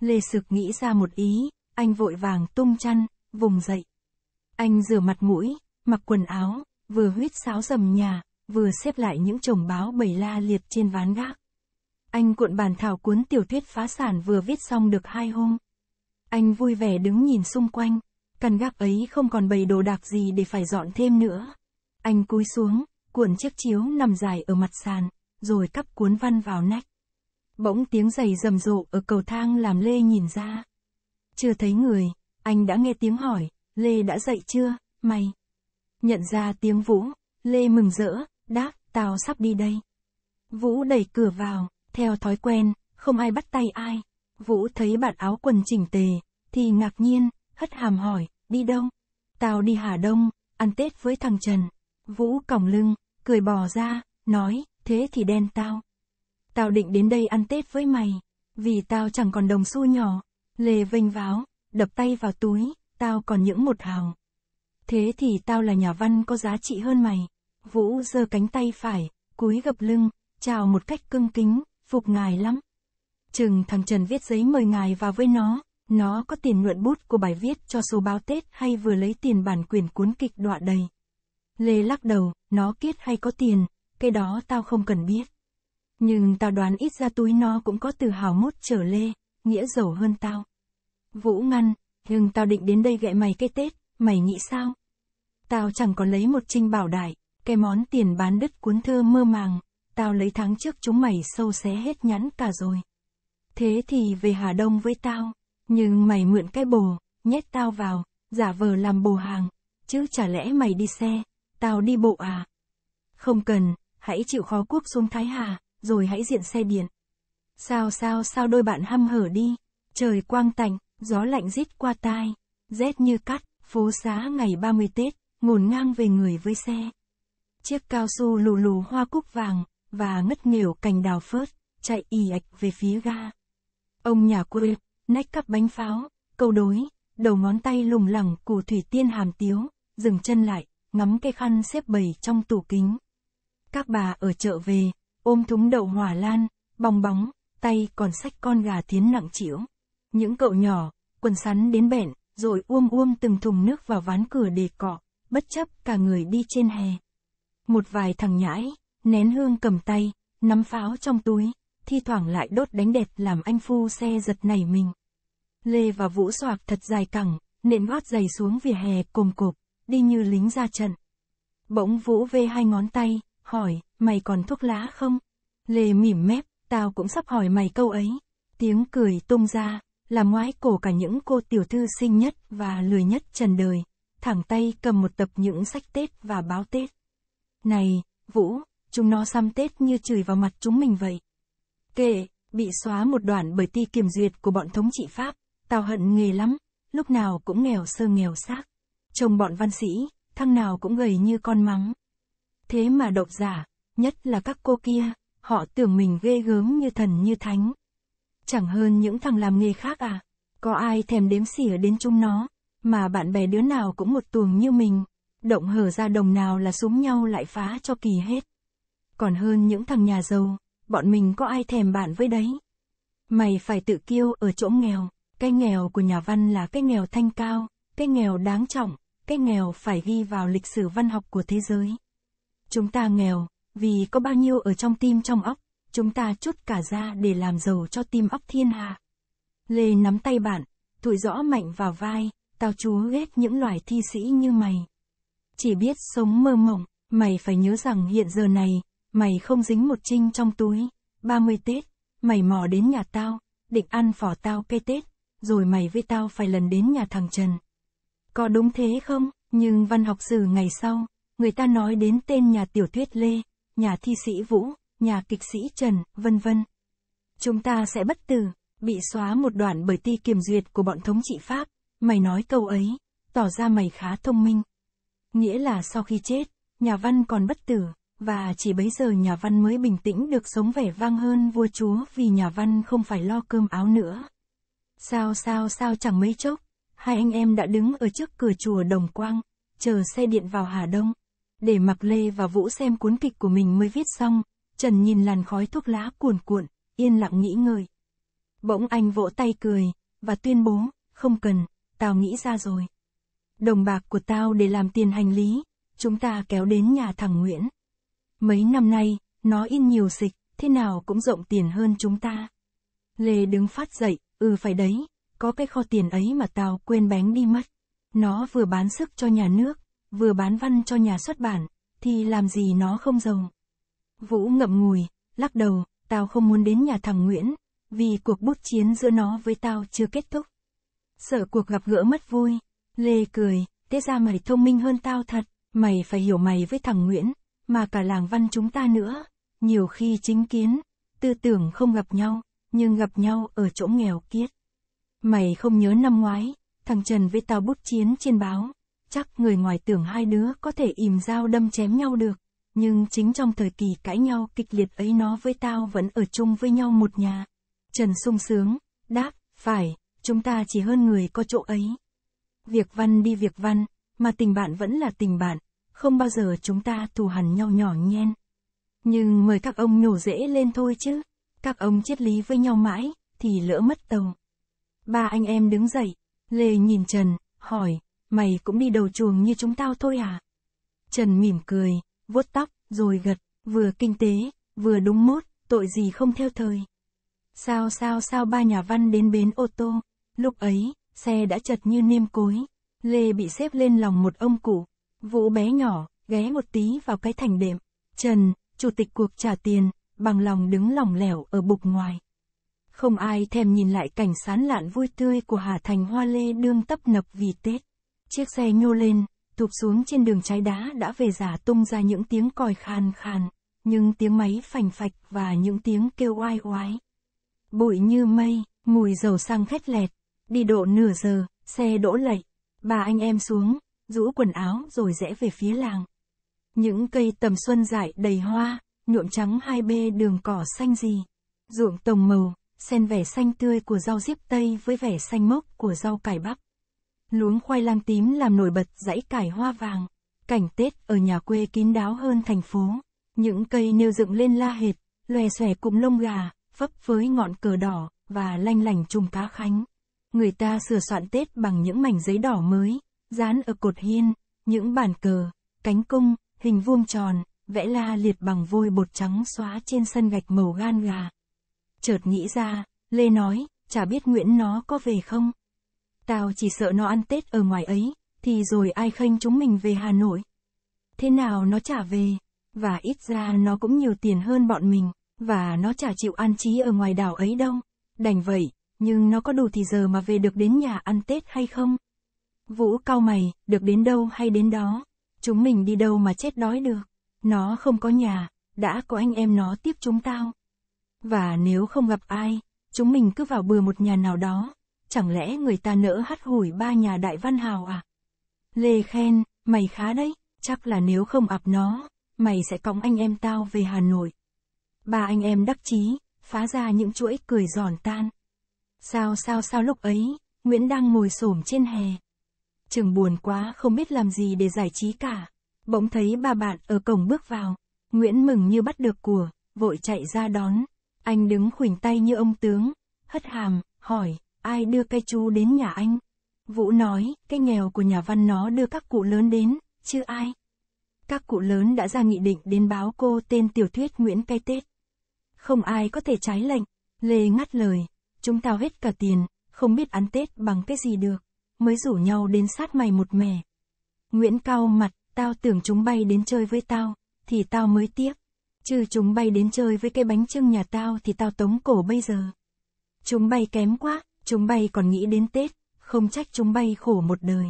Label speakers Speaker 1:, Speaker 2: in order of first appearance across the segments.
Speaker 1: Lê Sực nghĩ ra một ý, anh vội vàng tung chăn, vùng dậy. Anh rửa mặt mũi, mặc quần áo, vừa huyết sáo dầm nhà, vừa xếp lại những chồng báo bầy la liệt trên ván gác. Anh cuộn bàn thảo cuốn tiểu thuyết phá sản vừa viết xong được hai hôm. Anh vui vẻ đứng nhìn xung quanh, căn gác ấy không còn bầy đồ đạc gì để phải dọn thêm nữa. Anh cúi xuống, cuộn chiếc chiếu nằm dài ở mặt sàn, rồi cắp cuốn văn vào nách. Bỗng tiếng giày rầm rộ ở cầu thang làm Lê nhìn ra. Chưa thấy người, anh đã nghe tiếng hỏi, Lê đã dậy chưa, mày? Nhận ra tiếng Vũ, Lê mừng rỡ, đáp, tao sắp đi đây. Vũ đẩy cửa vào, theo thói quen, không ai bắt tay ai. Vũ thấy bạn áo quần chỉnh tề, thì ngạc nhiên, hất hàm hỏi, đi đâu? Tao đi Hà Đông, ăn Tết với thằng Trần. Vũ còng lưng, cười bò ra, nói, thế thì đen tao tao định đến đây ăn Tết với mày, vì tao chẳng còn đồng xu nhỏ. Lê vênh váo, đập tay vào túi, tao còn những một hào. Thế thì tao là nhà văn có giá trị hơn mày. Vũ giơ cánh tay phải, cúi gập lưng, chào một cách cưng kính, phục ngài lắm. Chừng thằng Trần viết giấy mời ngài vào với nó, nó có tiền nhuận bút của bài viết cho số báo Tết hay vừa lấy tiền bản quyền cuốn kịch đọa đầy. Lê lắc đầu, nó kiết hay có tiền, cái đó tao không cần biết. Nhưng tao đoán ít ra túi nó cũng có từ hào mốt trở lê, nghĩa giàu hơn tao. Vũ ngăn, nhưng tao định đến đây gẹ mày cái Tết, mày nghĩ sao? Tao chẳng còn lấy một trinh bảo đại, cái món tiền bán đứt cuốn thơ mơ màng, tao lấy tháng trước chúng mày sâu xé hết nhắn cả rồi. Thế thì về Hà Đông với tao, nhưng mày mượn cái bồ, nhét tao vào, giả vờ làm bồ hàng, chứ chả lẽ mày đi xe, tao đi bộ à? Không cần, hãy chịu khó quốc xuống Thái Hà rồi hãy diện xe điện. Sao sao sao đôi bạn hăm hở đi, trời quang tạnh, gió lạnh rít qua tai, rét như cắt, phố xá ngày 30 Tết, ngổn ngang về người với xe. Chiếc cao su lù lù hoa cúc vàng, và ngất nghểu cành đào phớt, chạy ì ạch về phía ga. Ông nhà quê, nách cắp bánh pháo, câu đối, đầu ngón tay lùng lẳng của Thủy Tiên Hàm Tiếu, dừng chân lại, ngắm cây khăn xếp bầy trong tủ kính. Các bà ở chợ về, ôm thúng đậu hỏa lan, bong bóng, tay còn sách con gà tiến nặng chĩu. Những cậu nhỏ, quần sắn đến bẹn, rồi uôm uôm từng thùng nước vào ván cửa để cọ, bất chấp cả người đi trên hè. Một vài thằng nhãi, nén hương cầm tay, nắm pháo trong túi, thi thoảng lại đốt đánh đẹp làm anh phu xe giật nảy mình. Lê và Vũ soạc thật dài cẳng, nện gót giày xuống vỉa hè cồm cộp, đi như lính ra trận. Bỗng Vũ vê hai ngón tay, hỏi, mày còn thuốc lá không? Lê mỉm mép, tao cũng sắp hỏi mày câu ấy. Tiếng cười tung ra, làm ngoái cổ cả những cô tiểu thư xinh nhất và lười nhất trần đời, thẳng tay cầm một tập những sách Tết và báo Tết. Này, Vũ, chúng nó xăm Tết như chửi vào mặt chúng mình vậy. Kệ, bị xóa một đoạn bởi ti kiểm duyệt của bọn thống trị Pháp, tao hận nghề lắm, lúc nào cũng nghèo sơ nghèo xác. Chồng bọn văn sĩ, thằng nào cũng gầy như con mắng. Thế mà độc giả, nhất là các cô kia, họ tưởng mình ghê gớm như thần như thánh. Chẳng hơn những thằng làm nghề khác à, có ai thèm đếm xỉa đến chúng nó, mà bạn bè đứa nào cũng một tuồng như mình, động hở ra đồng nào là súng nhau lại phá cho kỳ hết. Còn hơn những thằng nhà giàu, bọn mình có ai thèm bạn với đấy. Mày phải tự kiêu ở chỗ nghèo, cái nghèo của nhà văn là cái nghèo thanh cao, cái nghèo đáng trọng, cái nghèo phải ghi vào lịch sử văn học của thế giới. Chúng ta nghèo, vì có bao nhiêu ở trong tim trong óc, chúng ta chút cả ra để làm giàu cho tim óc thiên hạ. Lê nắm tay bạn, thụi rõ mạnh vào vai, tao chú ghét những loài thi sĩ như mày. Chỉ biết sống mơ mộng, mày phải nhớ rằng hiện giờ này, mày không dính một trinh trong túi, 30 Tết, mày mò đến nhà tao, định ăn phỏ tao cây Tết, rồi mày với tao phải lần đến nhà thằng Trần. Có đúng thế không? Nhưng văn học sử ngày sau, người ta nói đến tên nhà tiểu thuyết Lê, nhà thi sĩ Vũ, nhà kịch sĩ Trần, vân vân. Chúng ta sẽ bất tử, bị xóa một đoạn bởi ti kiểm duyệt của bọn thống trị Pháp, mày nói câu ấy, tỏ ra mày khá thông minh. Nghĩa là sau khi chết, nhà văn còn bất tử, và chỉ bấy giờ nhà văn mới bình tĩnh được sống vẻ vang hơn vua chúa vì nhà văn không phải lo cơm áo nữa. Sao sao sao chẳng mấy chốc, hai anh em đã đứng ở trước cửa chùa Đồng Quang, chờ xe điện vào Hà Đông. Để mặc Lê và Vũ xem cuốn kịch của mình mới viết xong, Trần nhìn làn khói thuốc lá cuồn cuộn, yên lặng nghĩ ngợi. Bỗng anh vỗ tay cười, và tuyên bố, không cần, tao nghĩ ra rồi. Đồng bạc của tao để làm tiền hành lý, chúng ta kéo đến nhà thằng Nguyễn. Mấy năm nay, nó in nhiều xịch, thế nào cũng rộng tiền hơn chúng ta. Lê đứng phát dậy, ừ phải đấy, có cái kho tiền ấy mà tao quên bén đi mất. Nó vừa bán sức cho nhà nước, vừa bán văn cho nhà xuất bản, thì làm gì nó không rồng. Vũ ngậm ngùi, lắc đầu, tao không muốn đến nhà thằng Nguyễn, vì cuộc bút chiến giữa nó với tao chưa kết thúc. Sợ cuộc gặp gỡ mất vui, Lê cười, thế ra mày thông minh hơn tao thật, mày phải hiểu mày với thằng Nguyễn, mà cả làng văn chúng ta nữa, nhiều khi chính kiến, tư tưởng không gặp nhau, nhưng gặp nhau ở chỗ nghèo kiết. Mày không nhớ năm ngoái, thằng Trần với tao bút chiến trên báo, chắc người ngoài tưởng hai đứa có thể ìm dao đâm chém nhau được, nhưng chính trong thời kỳ cãi nhau kịch liệt ấy nó với tao vẫn ở chung với nhau một nhà. Trần sung sướng, đáp, phải, chúng ta chỉ hơn người có chỗ ấy. Việc văn đi việc văn, mà tình bạn vẫn là tình bạn, không bao giờ chúng ta thù hằn nhau nhỏ nhen. Nhưng mời các ông nhổ dễ lên thôi chứ, các ông triết lý với nhau mãi, thì lỡ mất tàu. Ba anh em đứng dậy, Lê nhìn Trần, hỏi, mày cũng đi đầu chuồng như chúng tao thôi à? Trần mỉm cười, vuốt tóc, rồi gật, vừa kinh tế, vừa đúng mốt, tội gì không theo thời. Sao sao sao ba nhà văn đến bến ô tô, lúc ấy, xe đã chật như niêm cối. Lê bị xếp lên lòng một ông cụ, vũ bé nhỏ, ghé một tí vào cái thành đệm. Trần, chủ tịch cuộc trả tiền, bằng lòng đứng lỏng lẻo ở bục ngoài. Không ai thèm nhìn lại cảnh sán lạn vui tươi của Hà Thành Hoa Lê đương tấp nập vì Tết. Chiếc xe nhô lên, tụp xuống trên đường trái đá đã về giả tung ra những tiếng còi khàn khàn, nhưng tiếng máy phành phạch và những tiếng kêu oai oái. Bụi như mây, mùi dầu xăng khét lẹt, đi độ nửa giờ, xe đỗ lẩy, bà anh em xuống, rũ quần áo rồi rẽ về phía làng. Những cây tầm xuân dại đầy hoa, nhuộm trắng hai bê đường cỏ xanh gì, ruộng tổng màu, xen vẻ xanh tươi của rau diếp tây với vẻ xanh mốc của rau cải bắp. Luống khoai lang tím làm nổi bật dãy cải hoa vàng. Cảnh Tết ở nhà quê kín đáo hơn thành phố. Những cây nêu dựng lên la hệt, lòe xòe cụm lông gà, phấp với ngọn cờ đỏ, và lanh lành chùm cá khánh. Người ta sửa soạn Tết bằng những mảnh giấy đỏ mới, dán ở cột hiên, những bản cờ, cánh cung, hình vuông tròn, vẽ la liệt bằng vôi bột trắng xóa trên sân gạch màu gan gà. Chợt nghĩ ra, Lê nói, chả biết Nguyễn nó có về không. Tao chỉ sợ nó ăn Tết ở ngoài ấy, thì rồi ai khênh chúng mình về Hà Nội. Thế nào nó trả về, và ít ra nó cũng nhiều tiền hơn bọn mình, và nó chả chịu an trí ở ngoài đảo ấy đâu. Đành vậy, nhưng nó có đủ thì giờ mà về được đến nhà ăn Tết hay không? Vũ cao mày, được đến đâu hay đến đó? Chúng mình đi đâu mà chết đói được? Nó không có nhà, đã có anh em nó tiếp chúng tao. Và nếu không gặp ai, chúng mình cứ vào bừa một nhà nào đó, chẳng lẽ người ta nỡ hắt hủi ba nhà đại văn hào à? Lê khen, mày khá đấy, chắc là nếu không ập nó, mày sẽ cõng anh em tao về Hà Nội. Ba anh em đắc chí, phá ra những chuỗi cười giòn tan. Sao sao sao lúc ấy, Nguyễn đang ngồi xổm trên hè. Trường buồn quá không biết làm gì để giải trí cả. Bỗng thấy ba bạn ở cổng bước vào. Nguyễn mừng như bắt được của, vội chạy ra đón. Anh đứng khuỷu tay như ông tướng, hất hàm, hỏi, ai đưa cây chú đến nhà anh? Vũ nói, cái nghèo của nhà văn nó đưa các cụ lớn đến, chứ ai? Các cụ lớn đã ra nghị định đến báo cô tên tiểu thuyết Nguyễn Cây Tết. Không ai có thể trái lệnh, Lê ngắt lời, chúng tao hết cả tiền, không biết ăn Tết bằng cái gì được, mới rủ nhau đến sát mày một mẻ. Nguyễn cao mặt, tao tưởng chúng bay đến chơi với tao, thì tao mới tiếc. Chứ chúng bay đến chơi với cái bánh trưng nhà tao thì tao tống cổ bây giờ. Chúng bay kém quá, Chúng bay còn nghĩ đến Tết, không trách chúng bay khổ một đời.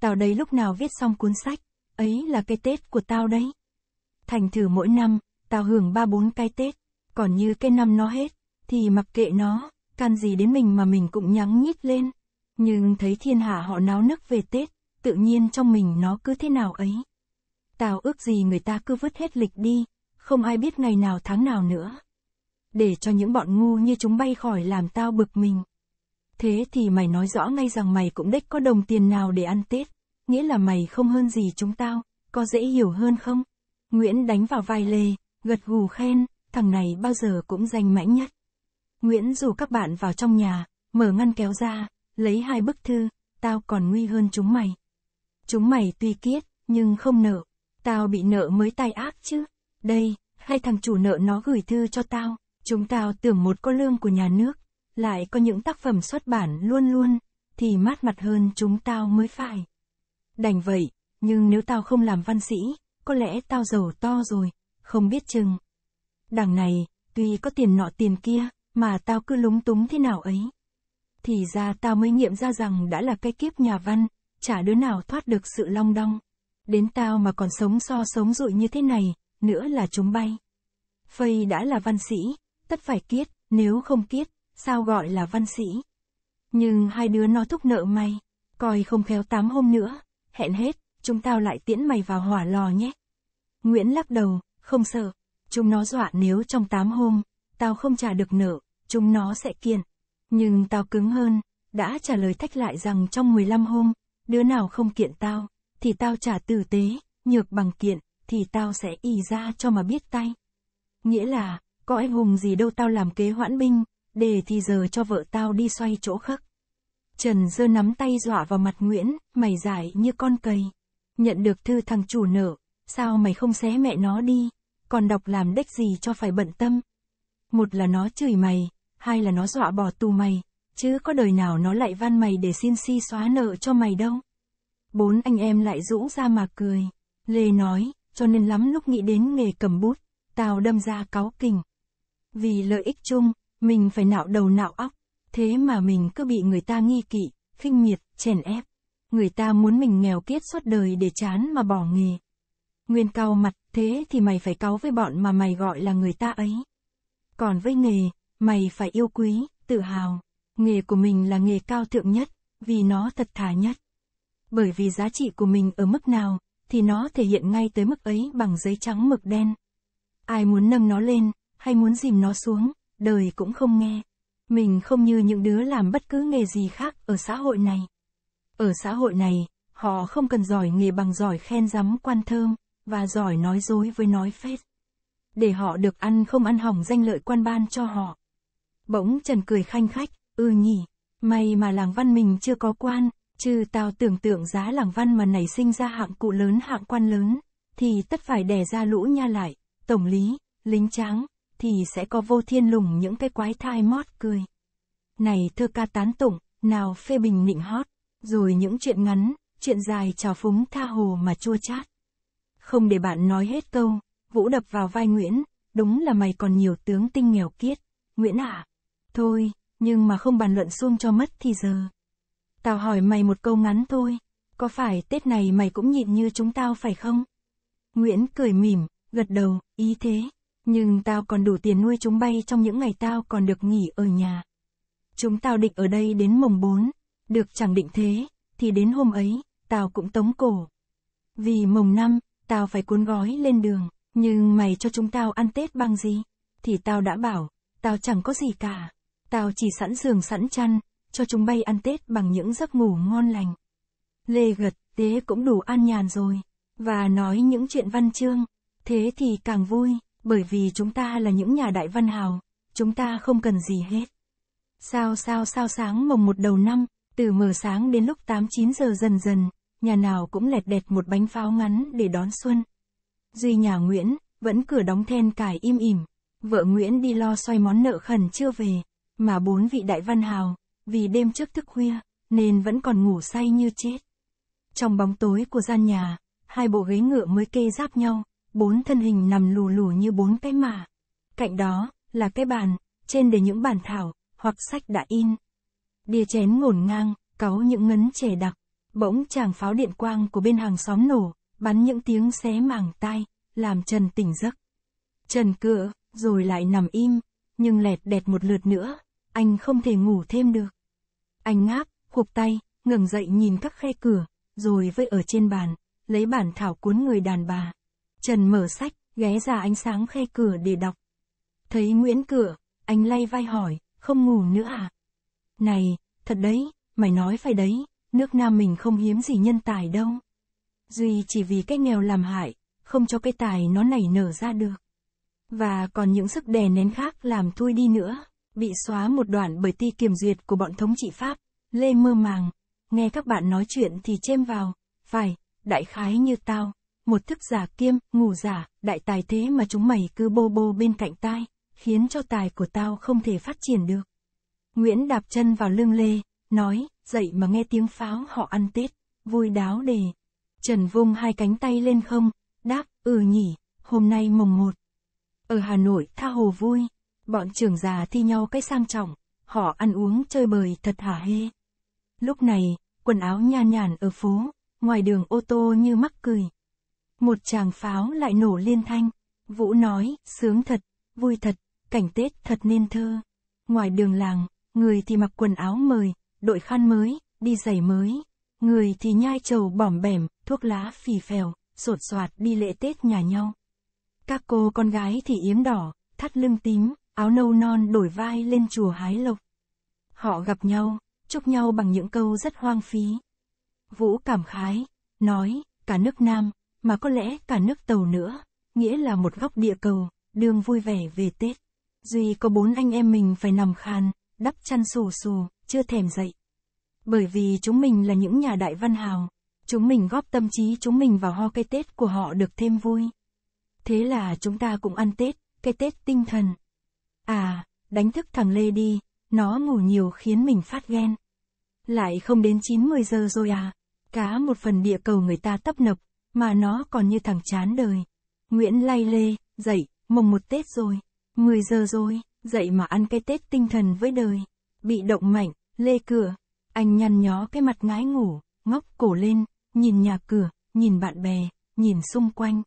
Speaker 1: Tao đấy lúc nào viết xong cuốn sách, ấy là cái Tết của tao đấy. Thành thử mỗi năm, tao hưởng ba bốn cái Tết, còn như cái năm nó hết, thì mặc kệ nó, can gì đến mình mà mình cũng nhắng nhít lên. Nhưng thấy thiên hạ họ náo nức về Tết, tự nhiên trong mình nó cứ thế nào ấy. Tao ước gì người ta cứ vứt hết lịch đi, không ai biết ngày nào tháng nào nữa. Để cho những bọn ngu như chúng bay khỏi làm tao bực mình. Thế thì mày nói rõ ngay rằng mày cũng đếch có đồng tiền nào để ăn Tết, nghĩa là mày không hơn gì chúng tao, có dễ hiểu hơn không? Nguyễn đánh vào vai Lê, gật gù khen, thằng này bao giờ cũng danh mãnh nhất. Nguyễn rủ các bạn vào trong nhà, mở ngăn kéo ra, lấy hai bức thư, tao còn nguy hơn chúng mày. Chúng mày tuy kiết, nhưng không nợ, tao bị nợ mới tai ác chứ. Đây, hai thằng chủ nợ nó gửi thư cho tao, chúng tao tưởng một có lương của nhà nước, lại có những tác phẩm xuất bản luôn luôn, thì mát mặt hơn chúng tao mới phải. Đành vậy, nhưng nếu tao không làm văn sĩ, có lẽ tao giàu to rồi, không biết chừng. Đằng này, tuy có tiền nọ tiền kia, mà tao cứ lúng túng thế nào ấy. Thì ra tao mới nghiệm ra rằng đã là cái kiếp nhà văn, chả đứa nào thoát được sự long đong. Đến tao mà còn sống so sống rụi như thế này, nữa là chúng bay. Phây đã là văn sĩ, tất phải kiết, nếu không kiết, sao gọi là văn sĩ. Nhưng hai đứa nó thúc nợ mày, coi không khéo tám hôm nữa, hẹn hết, chúng tao lại tiễn mày vào hỏa lò nhé. Nguyễn lắc đầu, không sợ, chúng nó dọa nếu trong tám hôm, tao không trả được nợ, chúng nó sẽ kiên. Nhưng tao cứng hơn, đã trả lời thách lại rằng trong 15 hôm, đứa nào không kiện tao, thì tao trả tử tế, nhược bằng kiện, thì tao sẽ y ra cho mà biết tay. Nghĩa là, có anh hùng gì đâu tao làm kế hoãn binh, để thì giờ cho vợ tao đi xoay chỗ khắc. Trần Dơ nắm tay dọa vào mặt Nguyễn, mày giải như con cầy. Nhận được thư thằng chủ nợ, sao mày không xé mẹ nó đi, còn đọc làm đếch gì cho phải bận tâm. Một là nó chửi mày, hai là nó dọa bỏ tù mày, chứ có đời nào nó lại van mày để xin si xóa nợ cho mày đâu. Bốn anh em lại rũ ra mà cười. Lê nói, cho nên lắm lúc nghĩ đến nghề cầm bút, tao đâm ra cáu kình. Vì lợi ích chung, mình phải nạo đầu nạo óc, thế mà mình cứ bị người ta nghi kỵ, khinh miệt, chèn ép. Người ta muốn mình nghèo kiết suốt đời để chán mà bỏ nghề. Nguyên cao mặt, thế thì mày phải cáo với bọn mà mày gọi là người ta ấy. Còn với nghề, mày phải yêu quý, tự hào. Nghề của mình là nghề cao thượng nhất, vì nó thật thà nhất. Bởi vì giá trị của mình ở mức nào, thì nó thể hiện ngay tới mức ấy bằng giấy trắng mực đen. Ai muốn nâng nó lên, hay muốn dìm nó xuống, đời cũng không nghe. Mình không như những đứa làm bất cứ nghề gì khác ở xã hội này. Ở xã hội này, họ không cần giỏi nghề bằng giỏi khen rắm quan thơm, và giỏi nói dối với nói phết. Để họ được ăn không ăn hỏng danh lợi quan ban cho họ. Bỗng Trần cười khanh khách, ư ừ nhỉ, may mà làng văn mình chưa có quan, chứ tao tưởng tượng giá làng văn mà nảy sinh ra hạng cụ lớn hạng quan lớn, thì tất phải đẻ ra lũ nha lại, tổng lý, lính tráng, thì sẽ có vô thiên lùng những cái quái thai mót cười. Này thơ ca tán tụng, nào phê bình nịnh hót, rồi những chuyện ngắn, chuyện dài trào phúng tha hồ mà chua chát. Không để bạn nói hết câu, Vũ đập vào vai Nguyễn, đúng là mày còn nhiều tướng tinh nghèo kiết, Nguyễn à. Thôi, nhưng mà không bàn luận xuông cho mất thì giờ. Tao hỏi mày một câu ngắn thôi, có phải Tết này mày cũng nhịn như chúng tao phải không? Nguyễn cười mỉm, gật đầu, ý thế. Nhưng tao còn đủ tiền nuôi chúng bay trong những ngày tao còn được nghỉ ở nhà. Chúng tao định ở đây đến mồng 4, được chẳng định thế, thì đến hôm ấy, tao cũng tống cổ. Vì mồng 5, tao phải cuốn gói lên đường, nhưng mày cho chúng tao ăn Tết bằng gì? Thì tao đã bảo, tao chẳng có gì cả. Tao chỉ sẵn giường sẵn chăn, cho chúng bay ăn Tết bằng những giấc ngủ ngon lành. Lê gật, tế cũng đủ an nhàn rồi. Và nói những chuyện văn chương, thế thì càng vui. Bởi vì chúng ta là những nhà đại văn hào, chúng ta không cần gì hết. Sao sao sao sáng mồng một đầu năm, từ mờ sáng đến lúc 8-9 giờ dần dần, nhà nào cũng lẹt đẹt một bánh pháo ngắn để đón xuân. Duy nhà Nguyễn, vẫn cửa đóng then cài im ỉm, vợ Nguyễn đi lo xoay món nợ khẩn chưa về, mà bốn vị đại văn hào, vì đêm trước thức khuya, nên vẫn còn ngủ say như chết. Trong bóng tối của gian nhà, hai bộ ghế ngựa mới kê giáp nhau, bốn thân hình nằm lù lù như bốn cái mả. Cạnh đó, là cái bàn, trên để những bản thảo, hoặc sách đã in. Đĩa chén ngổn ngang, cáu những ngấn chè đặc. Bỗng chàng pháo điện quang của bên hàng xóm nổ, bắn những tiếng xé màng tai, làm Trần tỉnh giấc. Trần cựa, rồi lại nằm im, nhưng lẹt đẹt một lượt nữa, anh không thể ngủ thêm được. Anh ngáp, khục tay, ngừng dậy nhìn các khe cửa, rồi với ở trên bàn, lấy bản thảo cuốn người đàn bà. Trần mở sách, ghé ra ánh sáng khe cửa để đọc. Thấy Nguyễn cửa, anh lay vai hỏi, không ngủ nữa à? Này, thật đấy, mày nói phải đấy, nước Nam mình không hiếm gì nhân tài đâu. Duy chỉ vì cái nghèo làm hại, không cho cái tài nó nảy nở ra được. Và còn những sức đè nén khác làm thui đi nữa, bị xóa một đoạn bởi ti kiểm duyệt của bọn thống trị Pháp, Lê mơ màng, nghe các bạn nói chuyện thì chêm vào, phải, đại khái như tao, một thức giả kiêm, ngủ giả, đại tài thế mà chúng mày cứ bô bô bên cạnh tai, khiến cho tài của tao không thể phát triển được. Nguyễn đạp chân vào lưng Lê, nói, dậy mà nghe tiếng pháo họ ăn Tết, vui đáo đề. Trần vung hai cánh tay lên không, đáp, ừ nhỉ, hôm nay mồng một. Ở Hà Nội tha hồ vui, bọn trưởng già thi nhau cái sang trọng, họ ăn uống chơi bời thật hả hê. Lúc này, quần áo nhàn nhàn ở phố, ngoài đường ô tô như mắc cười. Một chàng pháo lại nổ liên thanh. Vũ nói, sướng thật, vui thật, cảnh Tết thật nên thơ. Ngoài đường làng, người thì mặc quần áo mời, đội khăn mới, đi giày mới. Người thì nhai trầu bỏm bẻm, thuốc lá phì phèo, sột soạt đi lễ Tết nhà nhau. Các cô con gái thì yếm đỏ, thắt lưng tím, áo nâu non đổi vai lên chùa hái lộc. Họ gặp nhau, chúc nhau bằng những câu rất hoang phí. Vũ cảm khái, nói, cả nước Nam, mà có lẽ cả nước tàu nữa, nghĩa là một góc địa cầu, đường vui vẻ về Tết. Duy có bốn anh em mình phải nằm khan, đắp chăn xù xù, chưa thèm dậy. Bởi vì chúng mình là những nhà đại văn hào, chúng mình góp tâm trí chúng mình vào ho cây Tết của họ được thêm vui. Thế là chúng ta cũng ăn Tết, cây Tết tinh thần. À, đánh thức thằng Lê đi, nó ngủ nhiều khiến mình phát ghen. Lại không đến 9-10 giờ rồi à, cá một phần địa cầu người ta tấp nập, mà nó còn như thằng chán đời. Nguyễn lay lê, dậy, mồng một Tết rồi, 10 giờ rồi, dậy mà ăn cái Tết tinh thần với đời. Bị động mạnh, lê cửa, anh nhăn nhó cái mặt ngái ngủ, ngóc cổ lên, nhìn nhà cửa, nhìn bạn bè, nhìn xung quanh.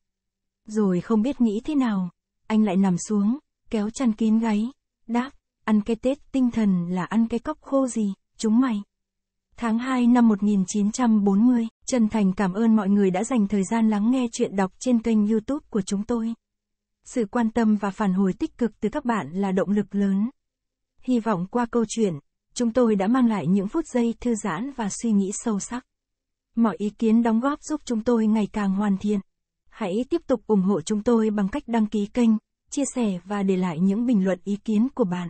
Speaker 1: Rồi không biết nghĩ thế nào, anh lại nằm xuống, kéo chăn kín gáy, đáp, ăn cái Tết tinh thần là ăn cái cốc khô gì, chúng mày. Tháng 2 năm 1940, chân thành cảm ơn mọi người đã dành thời gian lắng nghe chuyện đọc trên kênh YouTube của chúng tôi. Sự quan tâm và phản hồi tích cực từ các bạn là động lực lớn. Hy vọng qua câu chuyện, chúng tôi đã mang lại những phút giây thư giãn và suy nghĩ sâu sắc. Mọi ý kiến đóng góp giúp chúng tôi ngày càng hoàn thiện. Hãy tiếp tục ủng hộ chúng tôi bằng cách đăng ký kênh, chia sẻ và để lại những bình luận ý kiến của bạn